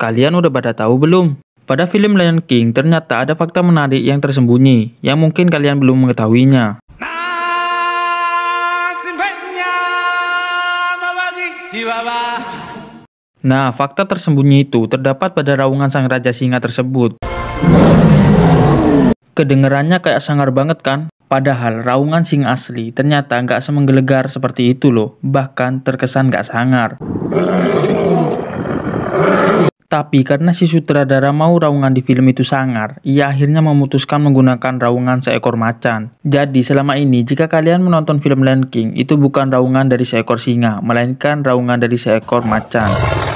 Kalian udah pada tahu belum? Pada film Lion King ternyata ada fakta menarik yang tersembunyi yang mungkin kalian belum mengetahuinya. Nah, fakta tersembunyi itu terdapat pada raungan sang raja singa tersebut. Kedengarannya kayak sangar banget kan? Padahal raungan singa asli ternyata nggak semenggelegar seperti itu loh, bahkan terkesan nggak sangar. Tapi karena si sutradara mau raungan di film itu sangar, ia akhirnya memutuskan menggunakan raungan seekor macan. Jadi selama ini jika kalian menonton film Lion King, itu bukan raungan dari seekor singa, melainkan raungan dari seekor macan.